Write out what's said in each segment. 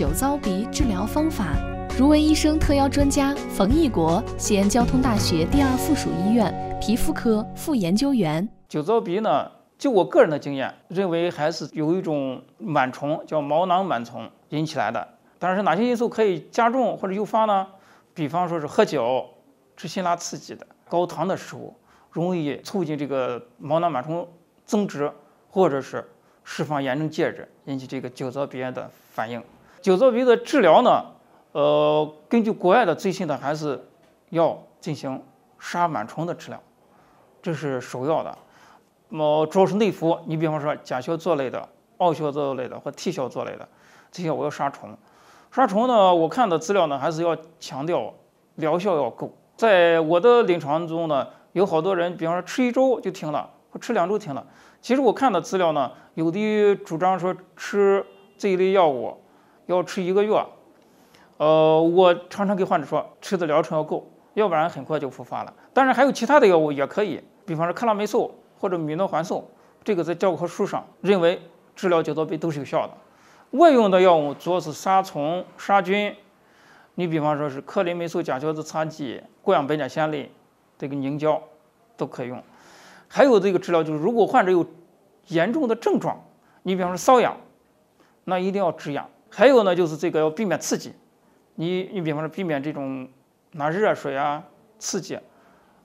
酒糟鼻治疗方法，如闻医生特邀专家冯义国，西安交通大学第二附属医院皮肤科副研究员。酒糟鼻呢，就我个人的经验，认为还是有一种螨虫叫毛囊螨虫引起来的。但是哪些因素可以加重或者诱发呢？比方说是喝酒、吃辛辣刺激的、高糖的食物，容易促进这个毛囊螨虫增殖，或者是释放炎症介质，引起这个酒糟鼻炎的反应。酒糟鼻的治疗呢，呃，根据国外的最新的还是要进行杀螨虫的治疗，这是首要的。那么主要是内服，你比方说甲硝唑类的、奥硝唑类的或替硝唑类的这些，我要杀虫。杀虫呢，我看的资料呢，还是要强调疗效要够。在我的临床中呢，有好多人，比方说吃一周就停了，或吃两周停了。其实我看的资料呢，有的主张说吃这一类药物。要吃一个月，呃，我常常给患者说，吃的疗程要够，要不然很快就复发了。当然，还有其他的药物也可以，比方说克拉霉素或者米诺环素，这个在教科书上认为治疗角核病都是有效的。外用的药物主要是杀虫、杀菌，你比方说是克林霉素甲硝唑擦剂、过氧苯甲酰类这个凝胶都可以用。还有这个治疗就是，如果患者有严重的症状，你比方说瘙痒，那一定要止痒。还有呢，就是这个要避免刺激，你你比方说避免这种拿热水啊刺激，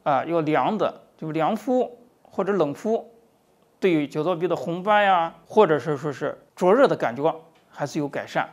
啊要凉的，就凉敷或者冷敷，对于角质壁的红斑呀，或者是说是灼热的感觉，还是有改善。